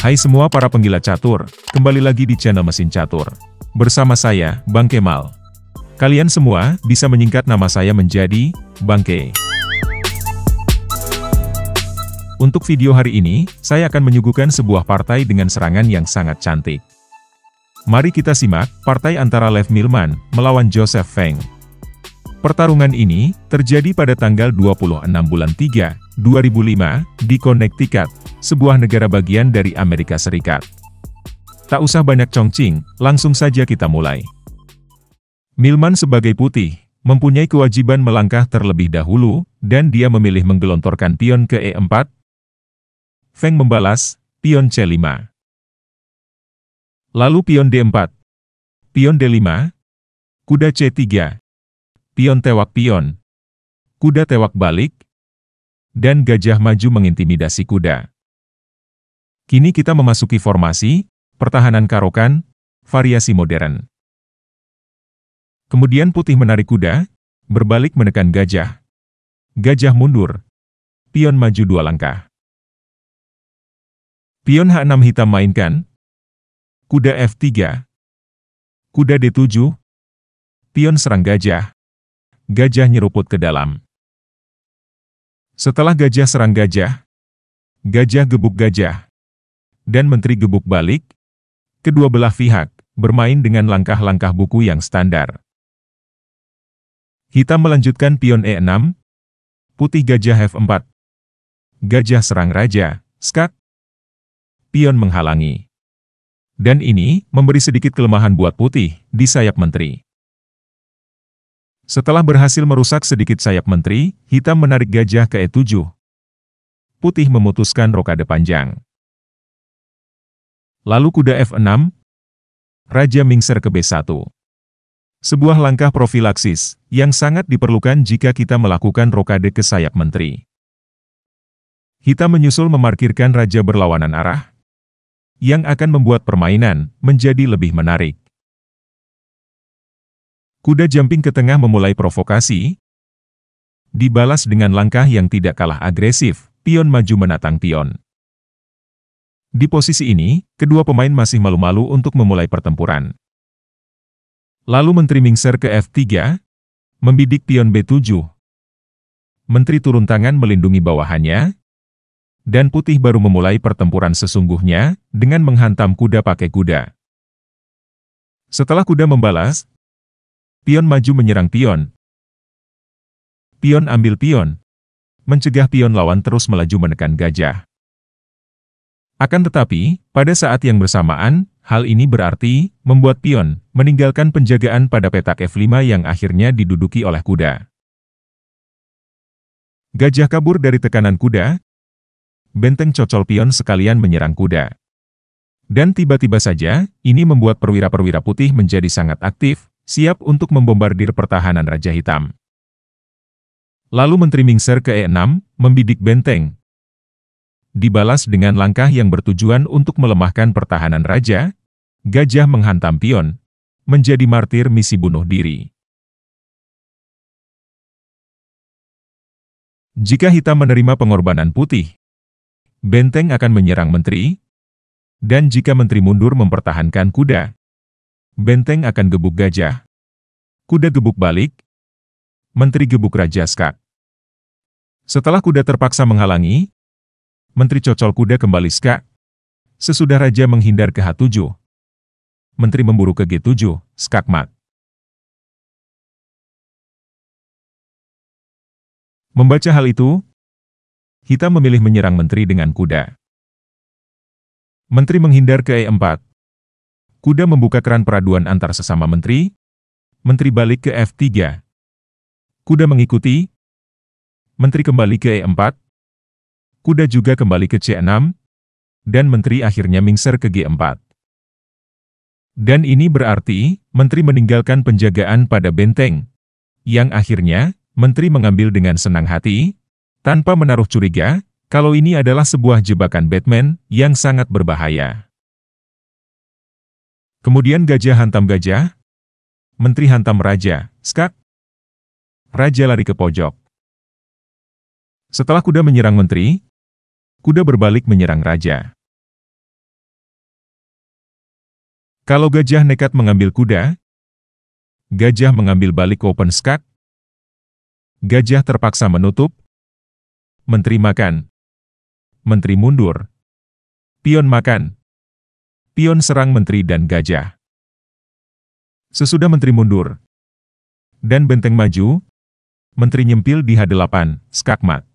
Hai semua para penggila catur, kembali lagi di channel Mesin Catur. Bersama saya, Bang Kemal. Kalian semua bisa menyingkat nama saya menjadi Bang K. Untuk video hari ini, saya akan menyuguhkan sebuah partai dengan serangan yang sangat cantik. Mari kita simak partai antara Lev Milman melawan Joseph Feng. Pertarungan ini terjadi pada tanggal 26 bulan 3, 2005, di Connecticut, sebuah negara bagian dari Amerika Serikat. Tak usah banyak congcing, langsung saja kita mulai. Milman sebagai putih, mempunyai kewajiban melangkah terlebih dahulu, dan dia memilih menggelontorkan pion ke E4. Feng membalas, pion C5. Lalu pion D4. Pion D5. Kuda C3. Pion tewak pion. Kuda tewak balik. Dan gajah maju mengintimidasi kuda. Kini kita memasuki formasi, pertahanan karokan, variasi modern. Kemudian putih menarik kuda, berbalik menekan gajah. Gajah mundur. Pion maju dua langkah. Pion H6 hitam mainkan. Kuda F3. Kuda D7. Pion serang gajah. Gajah nyeruput ke dalam. Setelah gajah serang gajah, gajah gebuk gajah dan Menteri Gebuk Balik, kedua belah pihak bermain dengan langkah-langkah buku yang standar. Hitam melanjutkan pion E6, putih gajah F4. Gajah serang raja, skak. Pion menghalangi. Dan ini memberi sedikit kelemahan buat putih di sayap menteri. Setelah berhasil merusak sedikit sayap menteri, hitam menarik gajah ke E7. Putih memutuskan rokade panjang. Lalu kuda F6, Raja Mingser ke B1. Sebuah langkah profilaksis, yang sangat diperlukan jika kita melakukan rokade ke sayap menteri. Kita menyusul memarkirkan Raja berlawanan arah, yang akan membuat permainan menjadi lebih menarik. Kuda jumping ke tengah memulai provokasi, dibalas dengan langkah yang tidak kalah agresif, pion maju menatang pion. Di posisi ini, kedua pemain masih malu-malu untuk memulai pertempuran. Lalu Menteri Mingser ke F3, membidik pion B7. Menteri turun tangan melindungi bawahannya, dan putih baru memulai pertempuran sesungguhnya dengan menghantam kuda pakai kuda. Setelah kuda membalas, pion maju menyerang pion. Pion ambil pion, mencegah pion lawan terus melaju menekan gajah. Akan tetapi, pada saat yang bersamaan, hal ini berarti membuat pion meninggalkan penjagaan pada petak F5 yang akhirnya diduduki oleh kuda. Gajah kabur dari tekanan kuda, benteng cocol pion sekalian menyerang kuda. Dan tiba-tiba saja, ini membuat perwira-perwira putih menjadi sangat aktif, siap untuk membombardir pertahanan Raja Hitam. Lalu Menteri Mingser ke E6, membidik benteng, dibalas dengan langkah yang bertujuan untuk melemahkan pertahanan raja, gajah menghantam pion, menjadi martir misi bunuh diri. Jika hitam menerima pengorbanan putih, benteng akan menyerang menteri, dan jika menteri mundur mempertahankan kuda, benteng akan gebuk gajah. Kuda gebuk balik, menteri gebuk raja skak. Setelah kuda terpaksa menghalangi, Menteri Cocol Kuda kembali skak. Sesudah Raja menghindar ke H7. Menteri memburu ke G7, skakmat. Membaca hal itu, kita memilih menyerang Menteri dengan kuda. Menteri menghindar ke E4. Kuda membuka keran peraduan antar sesama Menteri. Menteri balik ke F3. Kuda mengikuti. Menteri kembali ke E4 kuda juga kembali ke C6, dan menteri akhirnya mingser ke G4. Dan ini berarti, menteri meninggalkan penjagaan pada benteng, yang akhirnya, menteri mengambil dengan senang hati, tanpa menaruh curiga, kalau ini adalah sebuah jebakan Batman yang sangat berbahaya. Kemudian gajah hantam gajah, menteri hantam raja, skak, raja lari ke pojok. Setelah kuda menyerang menteri, kuda berbalik menyerang raja. Kalau gajah nekat mengambil kuda, gajah mengambil balik open skak. gajah terpaksa menutup, menteri makan, menteri mundur, pion makan, pion serang menteri dan gajah. Sesudah menteri mundur dan benteng maju, menteri nyempil di H8, skakmat.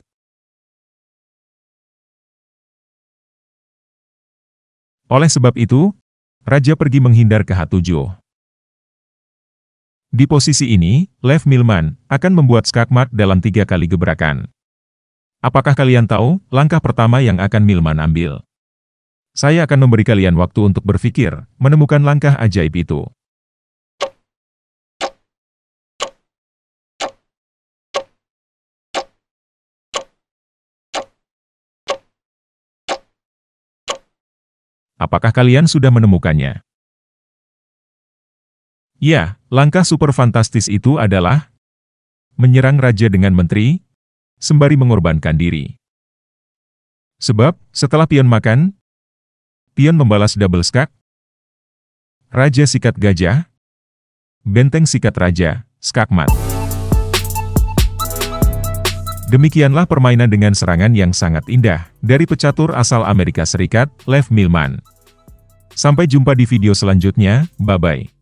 Oleh sebab itu, Raja pergi menghindar ke H7. Di posisi ini, Lev Milman akan membuat skakmat dalam tiga kali gebrakan. Apakah kalian tahu langkah pertama yang akan Milman ambil? Saya akan memberi kalian waktu untuk berpikir, menemukan langkah ajaib itu. Apakah kalian sudah menemukannya? Ya, langkah super fantastis itu adalah menyerang raja dengan menteri, sembari mengorbankan diri. Sebab, setelah pion makan, pion membalas double skak, raja sikat gajah, benteng sikat raja, skakmat. Demikianlah permainan dengan serangan yang sangat indah, dari pecatur asal Amerika Serikat, Lev Milman. Sampai jumpa di video selanjutnya, bye-bye.